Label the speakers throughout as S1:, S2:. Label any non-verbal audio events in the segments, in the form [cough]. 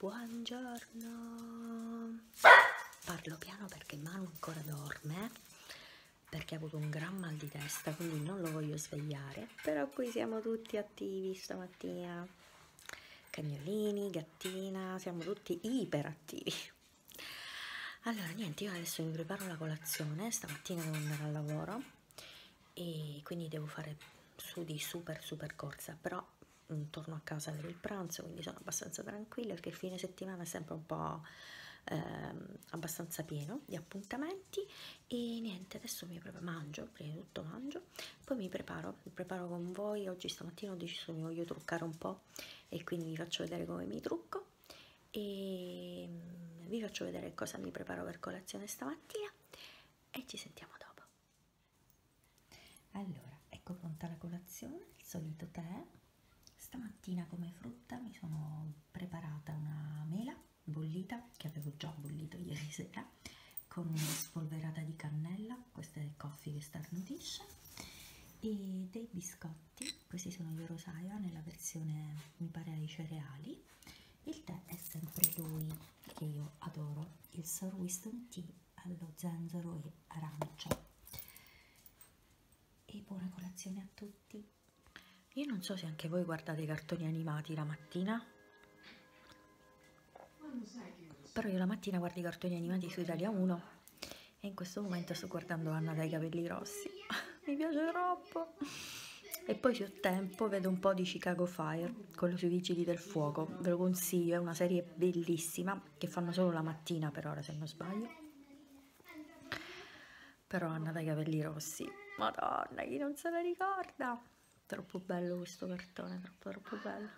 S1: Buongiorno. Parlo piano perché Manu ancora dorme, perché ha avuto un gran mal di testa, quindi non lo voglio svegliare, però qui siamo tutti attivi stamattina. Cagnolini, gattina, siamo tutti iperattivi. Allora, niente, io adesso mi preparo la colazione, stamattina devo andare al lavoro e quindi devo fare su di super super corsa, però Mm, torno a casa per il pranzo, quindi sono abbastanza tranquilla perché il fine settimana è sempre un po' ehm, abbastanza pieno di appuntamenti e niente, adesso mi preparo, mangio, prima di tutto mangio, poi mi preparo, mi preparo con voi, oggi stamattina ho deciso mi voglio truccare un po' e quindi vi faccio vedere come mi trucco e mm, vi faccio vedere cosa mi preparo per colazione stamattina e ci sentiamo dopo. Allora, ecco pronta la colazione, il solito tè Stamattina come frutta mi sono preparata una mela bollita, che avevo già bollito [laughs] ieri sera, con una spolverata di cannella, questa è il coffee che starnutisce, e dei biscotti, questi sono gli Rosaia nella versione mi pare ai cereali, il tè è sempre lui che io adoro, il Sir Winston Tea allo zenzero e arancia. E buona colazione a tutti! Io non so se anche voi guardate i cartoni animati la mattina. Però io la mattina guardo i cartoni animati su Italia 1 e in questo momento sto guardando Anna dai capelli rossi. [laughs] Mi piace troppo. E poi se ho tempo vedo un po' di Chicago Fire, quello sui vigili del fuoco. Ve lo consiglio, è una serie bellissima che fanno solo la mattina per ora se non sbaglio. Però Anna dai capelli rossi, madonna, chi non se la ricorda? troppo bello questo cartone, troppo troppo bello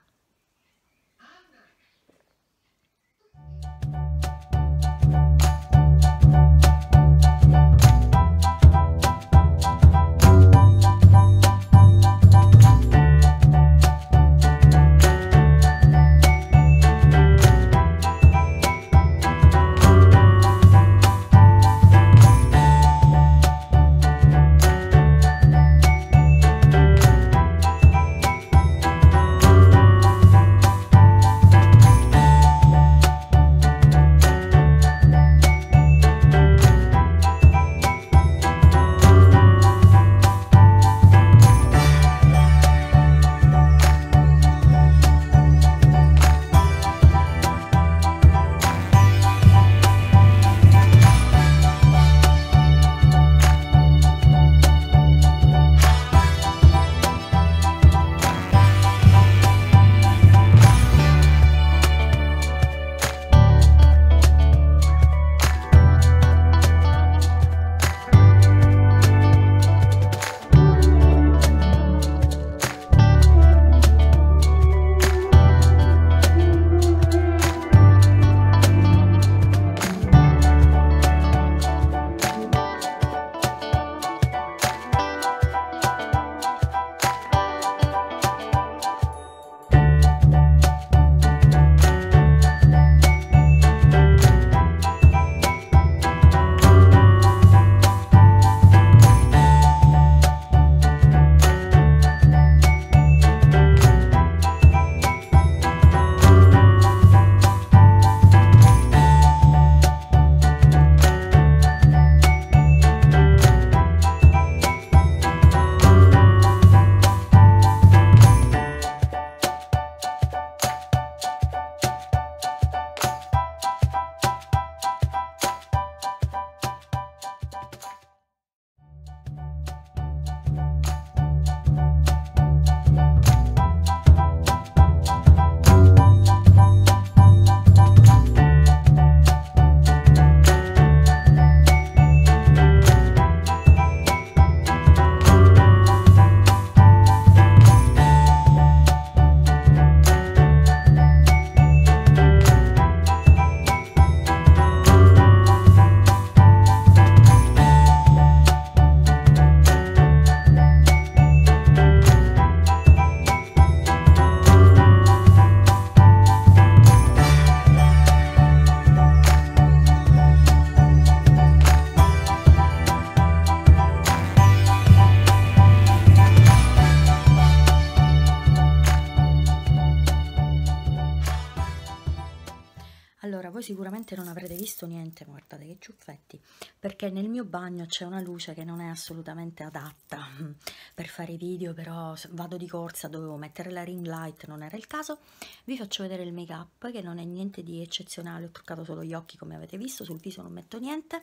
S1: voi sicuramente non avrete visto niente guardate che ciuffetti perché nel mio bagno c'è una luce che non è assolutamente adatta [laughs] per fare video però vado di corsa dovevo mettere la ring light non era il caso vi faccio vedere il make up che non è niente di eccezionale ho truccato solo gli occhi come avete visto sul viso non metto niente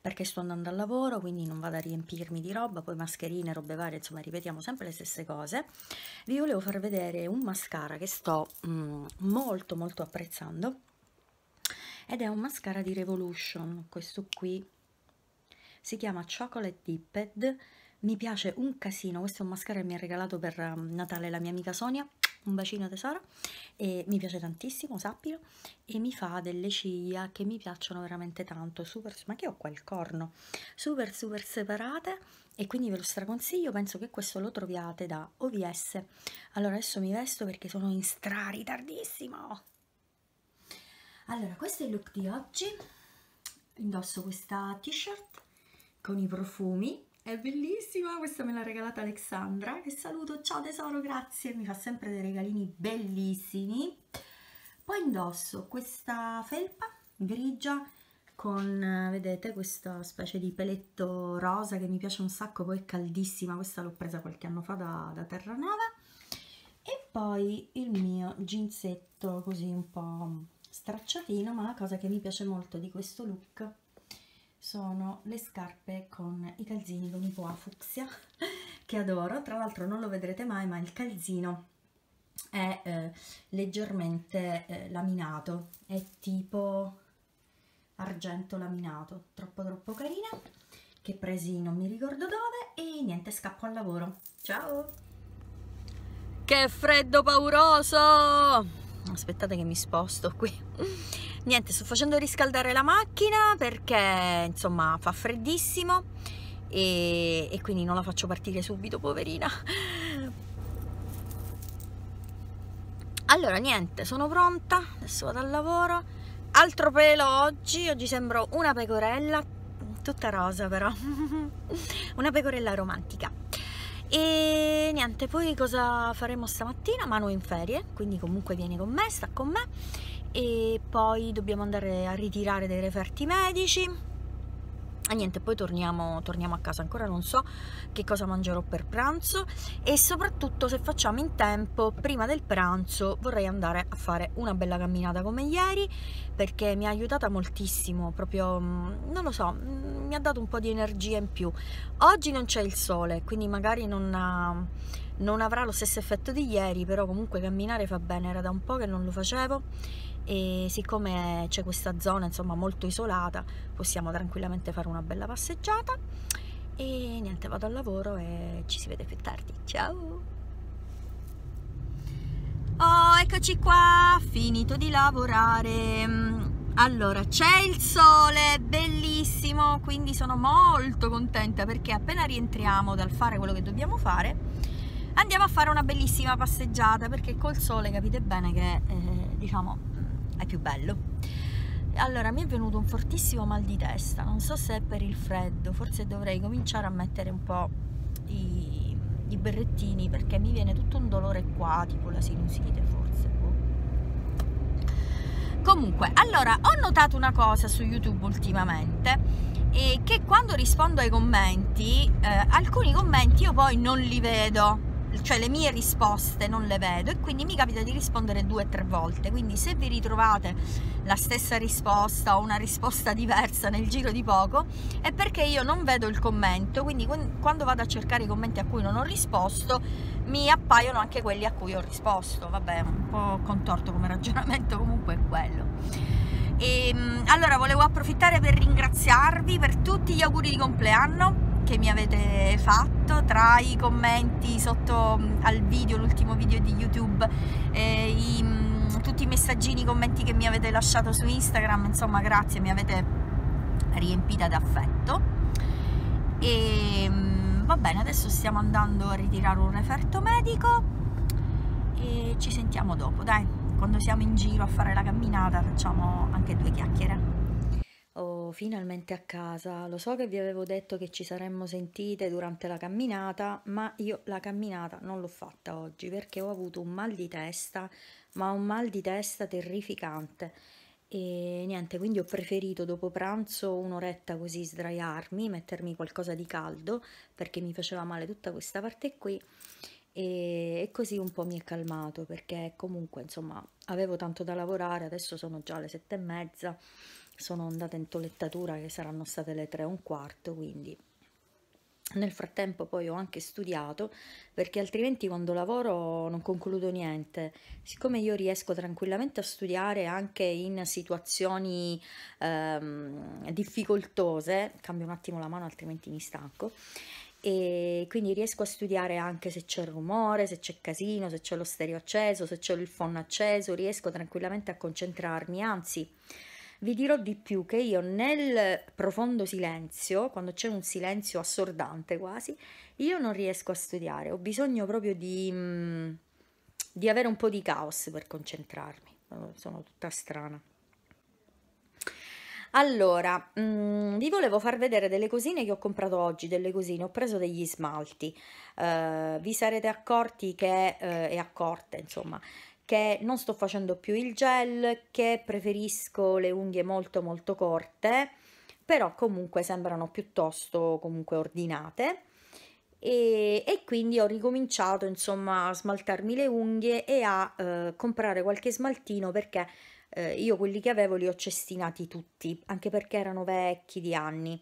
S1: perché sto andando al lavoro quindi non vado a riempirmi di roba poi mascherine robe varie insomma ripetiamo sempre le stesse cose vi volevo far vedere un mascara che sto mm, molto molto apprezzando ed è un mascara di Revolution, questo qui, si chiama Chocolate Dipped, mi piace un casino, questo è un mascara che mi ha regalato per um, Natale la mia amica Sonia, un bacino tesoro, e mi piace tantissimo, sappilo, e mi fa delle ciglia che mi piacciono veramente tanto, super, ma che ho qua il corno, super super separate, e quindi ve lo straconsiglio, penso che questo lo troviate da OVS, allora adesso mi vesto perché sono in stra ritardissimo! allora questo è il look di oggi indosso questa t-shirt con i profumi è bellissima questa me l'ha regalata Alexandra che saluto ciao tesoro grazie mi fa sempre dei regalini bellissimi poi indosso questa felpa grigia con eh, vedete questa specie di peletto rosa che mi piace un sacco poi è caldissima questa l'ho presa qualche anno fa da, da Terranova e poi il mio ginzetto così un po' stracciatino ma la cosa che mi piace molto di questo look sono le scarpe con i calzini con po' a fucsia [laughs] che adoro tra l'altro non lo vedrete mai ma il calzino è eh, leggermente eh, laminato è tipo argento laminato troppo troppo carina che presi non mi ricordo dove e niente scappo al lavoro ciao che freddo pauroso aspettate che mi sposto qui [laughs] niente sto facendo riscaldare la macchina perché insomma fa freddissimo e, e quindi non la faccio partire subito poverina allora niente sono pronta adesso vado al lavoro altro pelo oggi oggi sembro una pecorella tutta rosa però [laughs] una pecorella romantica e niente poi cosa faremo stamattina Manu è in ferie quindi comunque viene con me sta con me e poi dobbiamo andare a ritirare dei referti medici e ah, niente poi torniamo, torniamo, a casa ancora non so che cosa mangerò per pranzo e soprattutto se facciamo in tempo prima del pranzo vorrei andare a fare una bella camminata come ieri perché mi ha aiutata moltissimo proprio mm, non lo so mm, mi ha dato un po' di energia in più oggi non c'è il sole quindi magari non, ha, non avrà lo stesso effetto di ieri però comunque camminare fa bene era da un po' che non lo facevo e siccome c'è questa zona insomma molto isolata possiamo tranquillamente fare una bella passeggiata e niente vado al lavoro e ci si vede più tardi ciao oh eccoci qua finito di lavorare allora c'è il sole bellissimo quindi sono molto contenta perché appena rientriamo dal fare quello che dobbiamo fare andiamo a fare una bellissima passeggiata perché col sole capite bene che eh, diciamo è più bello. Allora, mi è venuto un fortissimo mal di testa, non so se è per il freddo, forse dovrei cominciare a mettere un po' i, i berrettini perché mi viene tutto un dolore qua, tipo la sinusite forse. Boh. Comunque, allora, ho notato una cosa su YouTube ultimamente e che quando rispondo ai commenti, eh, alcuni commenti io poi non li vedo cioè le mie risposte non le vedo e quindi mi capita di rispondere due o tre volte. Quindi se vi ritrovate la stessa risposta o una risposta diversa nel giro di poco è perché io non vedo il commento, quindi quando vado a cercare i commenti a cui non ho risposto mi appaiono anche quelli a cui ho risposto. Vabbè, un po' contorto come ragionamento, comunque è quello. E, ehm, allora volevo approfittare per ringraziarvi per tutti gli auguri di compleanno che mi avete fatto tra i commenti sotto mm, al video, l'ultimo video di YouTube, eh, i, mm, tutti i messaggini, i commenti che mi avete lasciato su Instagram, insomma grazie, mi avete riempita d'affetto. E mm, va bene, adesso stiamo andando a ritirare un referto medico e ci sentiamo dopo, dai, quando siamo in giro a fare la camminata facciamo anche due chiacchiere finalmente a casa. Lo so che vi avevo detto che ci saremmo sentite durante la camminata, ma io la camminata non l'ho fatta oggi perché ho avuto un mal di testa, ma un mal di testa terrificante. E niente, quindi ho preferito dopo pranzo un'oretta così sdraiarmi, mettermi qualcosa di caldo perché mi faceva male tutta questa parte qui e, così un po' mi è calmato perché comunque insomma avevo tanto da lavorare adesso sono già le sette e mezza sono andata in tolettatura che saranno state le 3 e un quarto, quindi nel frattempo poi ho anche studiato perché altrimenti quando lavoro non concludo niente. Siccome io riesco tranquillamente a studiare anche in situazioni ehm, difficoltose, cambio un attimo la mano altrimenti mi stanco, e quindi riesco a studiare anche se c'è rumore, se c'è casino, se c'è lo stereo acceso, se c'è il phon acceso, riesco tranquillamente a concentrarmi, anzi vi dirò di più che io nel profondo silenzio, quando c'è un silenzio assordante quasi, io non riesco a studiare, ho bisogno proprio di, mm, di avere un po' di caos per concentrarmi, eh, sono tutta strana. Allora, mh, mm, vi volevo far vedere delle cosine che ho comprato oggi, delle cosine, ho preso degli smalti, uh, vi sarete accorti che, uh, e accorte insomma, che non sto facendo più il gel, che preferisco le unghie molto molto corte, però comunque sembrano piuttosto comunque ordinate. E, e, quindi ho ricominciato insomma a smaltarmi le unghie e a eh, comprare qualche smaltino perché eh, io quelli che avevo li ho cestinati tutti anche perché erano vecchi di anni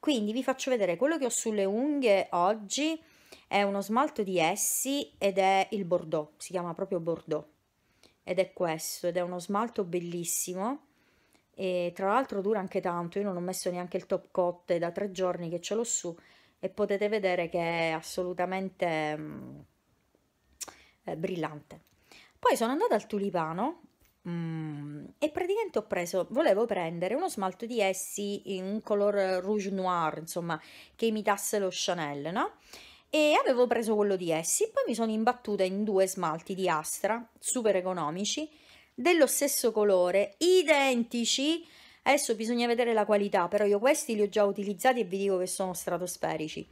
S1: quindi vi faccio vedere quello che ho sulle unghie oggi è uno smalto di Essi ed è il Bordeaux, si chiama proprio Bordeaux. Ed è questo, ed è uno smalto bellissimo. E tra l'altro dura anche tanto, io non ho messo neanche il top coat, da tre giorni che ce l'ho su e potete vedere che è assolutamente mm, è eh, brillante. Poi sono andata al tulipano mm, e praticamente ho preso, volevo prendere uno smalto di essi in un color rouge noir, insomma, che imitasse lo Chanel, no? e avevo preso quello di Essi, poi mi sono imbattuta in due smalti di Astra, super economici, dello stesso colore, identici. Adesso bisogna vedere la qualità, però io questi li ho già utilizzati e vi dico che sono stratosferici.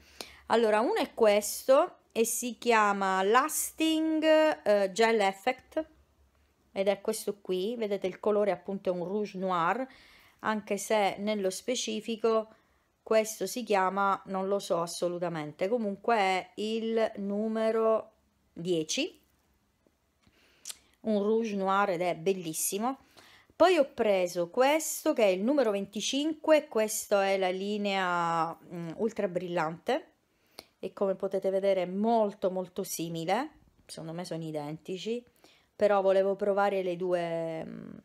S1: Allora, uno è questo e si chiama Lasting eh, Gel Effect ed è questo qui, vedete il colore appunto è un rouge noir, anche se nello specifico questo si chiama, non lo so assolutamente, comunque è il numero 10, un rouge noir ed è bellissimo. Poi ho preso questo che è il numero 25, questa è la linea mh, mm, ultra brillante e come potete vedere è molto molto simile, secondo me sono identici, però volevo provare le due, mh, mm,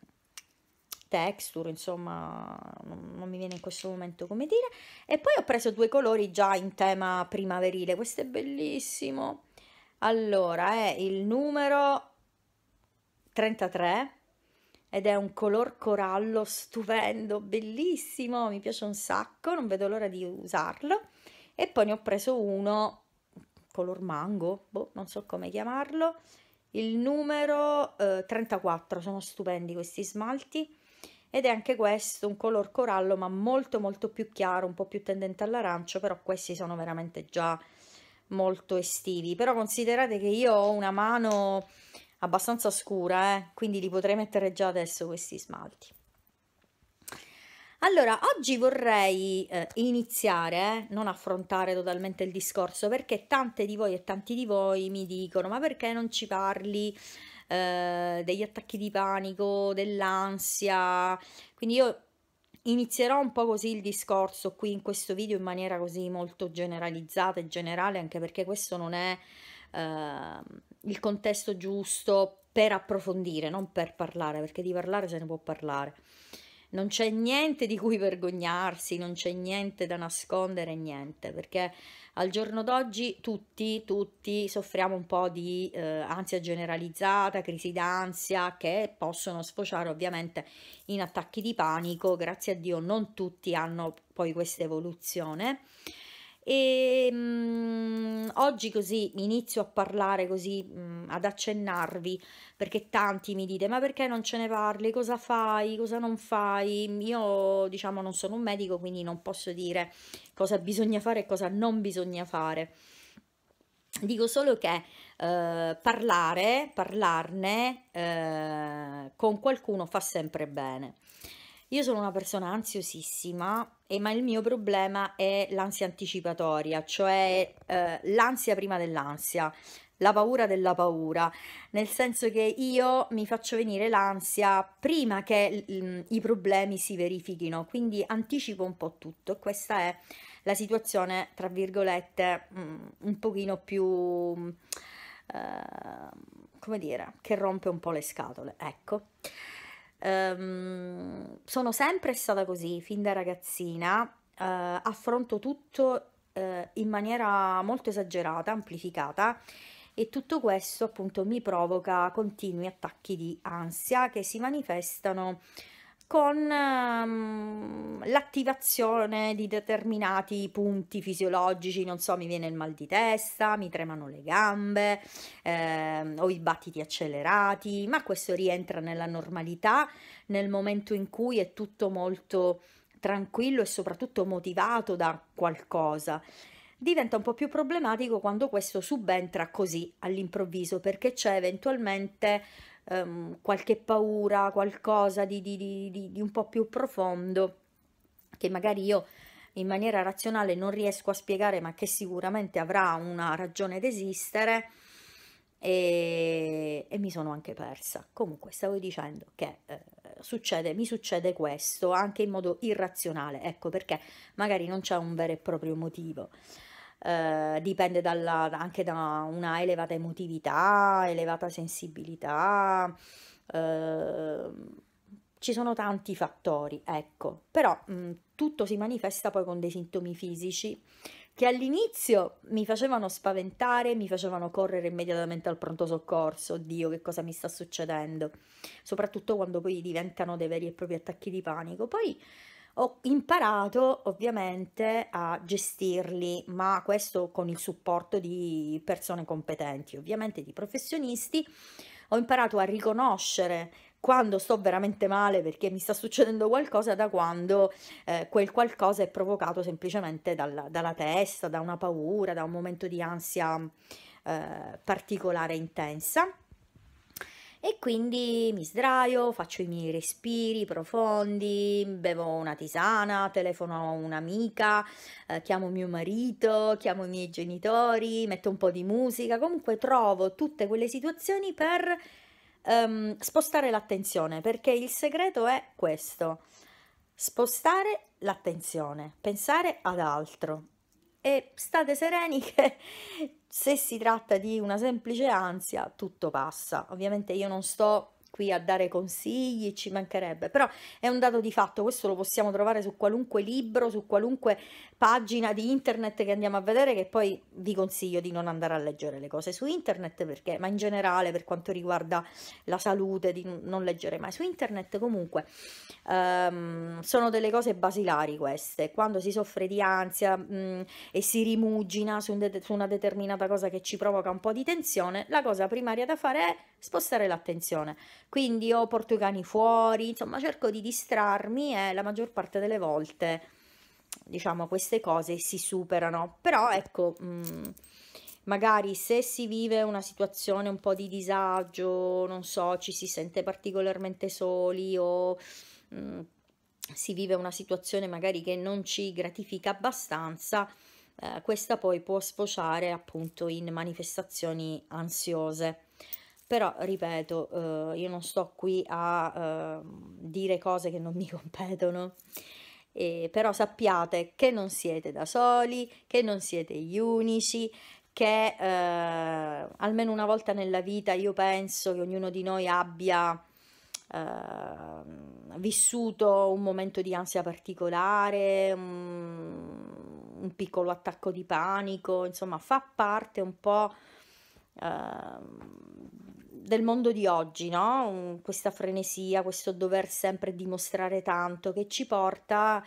S1: texture, insomma, non, non mi viene in questo momento come dire. E poi ho preso due colori già in tema primaverile, questo è bellissimo. Allora, è il numero 33 ed è un color corallo stupendo, bellissimo, mi piace un sacco, non vedo l'ora di usarlo. E poi ne ho preso uno color mango, boh, non so come chiamarlo, il numero eh, 34, sono stupendi questi smalti, ed è anche questo un color corallo ma molto molto più chiaro, un po' più tendente all'arancio, però questi sono veramente già molto estivi, però considerate che io ho una mano abbastanza scura, eh? quindi li potrei mettere già adesso questi smalti. Allora, oggi vorrei eh, iniziare, eh, non affrontare totalmente il discorso, perché tante di voi e tanti di voi mi dicono, ma perché non ci parli eh, degli attacchi di panico, dell'ansia. Quindi io inizierò un po' così il discorso qui in questo video in maniera così molto generalizzata e generale, anche perché questo non è eh, il contesto giusto per approfondire, non per parlare, perché di parlare se ne può parlare non c'è niente di cui vergognarsi, non c'è niente da nascondere, niente, perché al giorno d'oggi tutti, tutti soffriamo un po' di eh, ansia generalizzata, crisi d'ansia che possono sfociare ovviamente in attacchi di panico, grazie a Dio non tutti hanno poi questa evoluzione. E mh, mm, oggi così inizio a parlare così, mh, mm, ad accennarvi, perché tanti mi dite, ma perché non ce ne parli? Cosa fai? Cosa non fai? Io diciamo non sono un medico, quindi non posso dire cosa bisogna fare e cosa non bisogna fare. Dico solo che eh, parlare, parlarne eh, con qualcuno fa sempre bene. Io sono una persona ansiosissima, eh, ma il mio problema è l'ansia anticipatoria, cioè eh, l'ansia prima dell'ansia, la paura della paura, nel senso che io mi faccio venire l'ansia prima che mm, i problemi si verifichino, quindi anticipo un po' tutto. Questa è la situazione, tra virgolette, mh, mm, un pochino più, mh, mm, eh, come dire, che rompe un po' le scatole, ecco. Um, sono sempre stata così, fin da ragazzina, uh, affronto tutto uh, in maniera molto esagerata, amplificata e tutto questo appunto mi provoca continui attacchi di ansia che si manifestano con um, l'attivazione di determinati punti fisiologici, non so, mi viene il mal di testa, mi tremano le gambe, eh, ho i battiti accelerati, ma questo rientra nella normalità nel momento in cui è tutto molto tranquillo e soprattutto motivato da qualcosa. Diventa un po' più problematico quando questo subentra così all'improvviso perché c'è eventualmente um, qualche paura, qualcosa di, di, di, di un po' più profondo che magari io in maniera razionale non riesco a spiegare, ma che sicuramente avrà una ragione d'esistere. E, e, mi sono anche persa. Comunque, stavo dicendo che eh, succede, mi succede questo anche in modo irrazionale, ecco perché magari non c'è un vero e proprio motivo. Eh, dipende dalla, anche da una elevata emotività, elevata sensibilità, eh, ci sono tanti fattori, ecco, però mh, mm, tutto si manifesta poi con dei sintomi fisici che all'inizio mi facevano spaventare, mi facevano correre immediatamente al pronto soccorso, oddio che cosa mi sta succedendo, soprattutto quando poi diventano dei veri e propri attacchi di panico. Poi ho imparato ovviamente a gestirli, ma questo con il supporto di persone competenti, ovviamente di professionisti. Ho imparato a riconoscere quando sto veramente male perché mi sta succedendo qualcosa da quando eh, quel qualcosa è provocato semplicemente dalla, dalla, testa, da una paura, da un momento di ansia eh, particolare intensa e quindi mi sdraio, faccio i miei respiri profondi, bevo una tisana, telefono a un'amica, eh, chiamo mio marito, chiamo i miei genitori, metto un po' di musica, comunque trovo tutte quelle situazioni per ehm, spostare l'attenzione, perché il segreto è questo, spostare l'attenzione, pensare ad altro e state sereni [laughs] che se si tratta di una semplice ansia, tutto passa. Ovviamente io non sto qui a dare consigli, ci mancherebbe, però è un dato di fatto, questo lo possiamo trovare su qualunque libro, su qualunque pagina di internet che andiamo a vedere, che poi vi consiglio di non andare a leggere le cose su internet, perché, ma in generale per quanto riguarda la salute, di non leggere mai su internet, comunque um, sono delle cose basilari queste, quando si soffre di ansia mh, mm, e si rimugina su, un de- su una determinata cosa che ci provoca un po' di tensione, la cosa primaria da fare è spostare l'attenzione. Quindi ho porto i cani fuori, insomma cerco di distrarmi e la maggior parte delle volte, diciamo, queste cose si superano. Però ecco, mh, mm, magari se si vive una situazione un po' di disagio, non so, ci si sente particolarmente soli o... Mh, mm, si vive una situazione magari che non ci gratifica abbastanza, eh, questa poi può sfociare appunto in manifestazioni ansiose però ripeto, eh, io non sto qui a eh, dire cose che non mi [laughs] competono. Eh, però sappiate che non siete da soli, che non siete gli unici, che eh, almeno una volta nella vita io penso che ognuno di noi abbia ehm, vissuto un momento di ansia particolare, un, un piccolo attacco di panico, insomma fa parte un po' Ehm, del mondo di oggi, no? questa frenesia, questo dover sempre dimostrare tanto che ci porta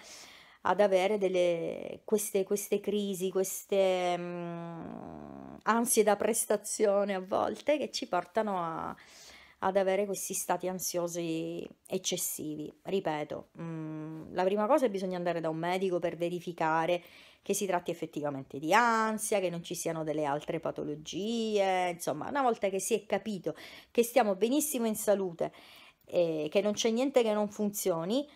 S1: ad avere delle, queste, queste crisi, queste um, ansie da prestazione a volte che ci portano a, ad avere questi stati ansiosi eccessivi. Ripeto, mh, mm, la prima cosa è bisogna andare da un medico per verificare che si tratti effettivamente di ansia, che non ci siano delle altre patologie, insomma, una volta che si è capito che stiamo benissimo in salute e che non c'è niente che non funzioni,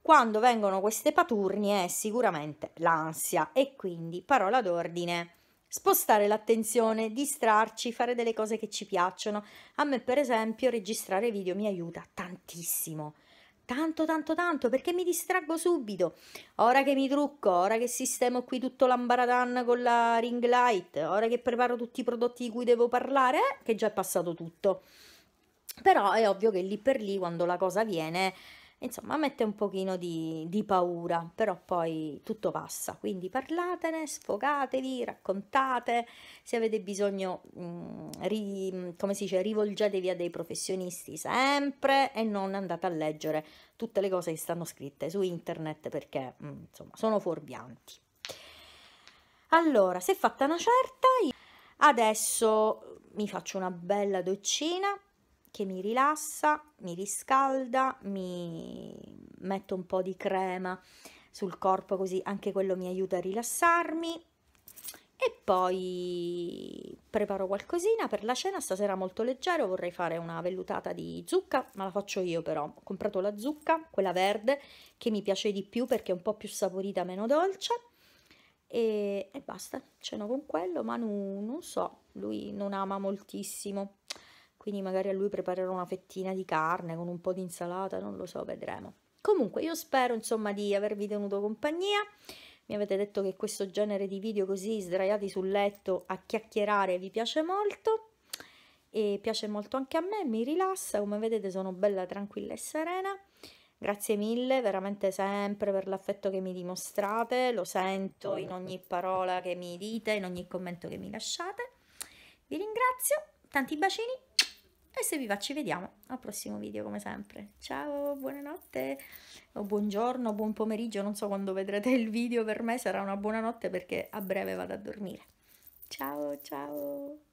S1: quando vengono queste paturnie è sicuramente l'ansia e quindi parola d'ordine spostare l'attenzione, distrarci, fare delle cose che ci piacciono. A me, per esempio, registrare video mi aiuta tantissimo. Tanto, tanto, tanto, perché mi distraggo subito. Ora che mi trucco, ora che sistemo qui tutto l'ambaradan con la ring light, ora che preparo tutti i prodotti di cui devo parlare, eh, che già è passato tutto. Però è ovvio che lì per lì, quando la cosa viene, Insomma, mette un pochino di, di paura, però poi tutto passa. Quindi parlatene, sfogatevi, raccontate. Se avete bisogno, mh, mm, ri, come si dice, rivolgetevi a dei professionisti sempre e non andate a leggere tutte le cose che stanno scritte su internet perché, mh, mm, insomma, sono fuorvianti. Allora, se fatta una certa, adesso mi faccio una bella doccina che mi rilassa, mi riscalda, mi metto un po' di crema sul corpo così anche quello mi aiuta a rilassarmi e poi preparo qualcosina per la cena, stasera molto leggero, vorrei fare una vellutata di zucca, ma la faccio io però, ho comprato la zucca, quella verde, che mi piace di più perché è un po' più saporita, meno dolce, e, e basta, ceno con quello, ma non so, lui non ama moltissimo quindi magari a lui preparerò una fettina di carne con un po' di insalata, non lo so, vedremo. Comunque io spero insomma di avervi tenuto compagnia, mi avete detto che questo genere di video così sdraiati sul letto a chiacchierare vi piace molto e piace molto anche a me, mi rilassa, come vedete sono bella tranquilla e serena. Grazie mille veramente sempre per l'affetto che mi dimostrate, lo sento in ogni parola che mi dite, in ogni commento che mi lasciate. Vi ringrazio, tanti bacini e se vi va ci vediamo al prossimo video come sempre. Ciao, buonanotte o buongiorno, buon pomeriggio, non so quando vedrete il video, per me sarà una buonanotte perché a breve vado a dormire. Ciao, ciao!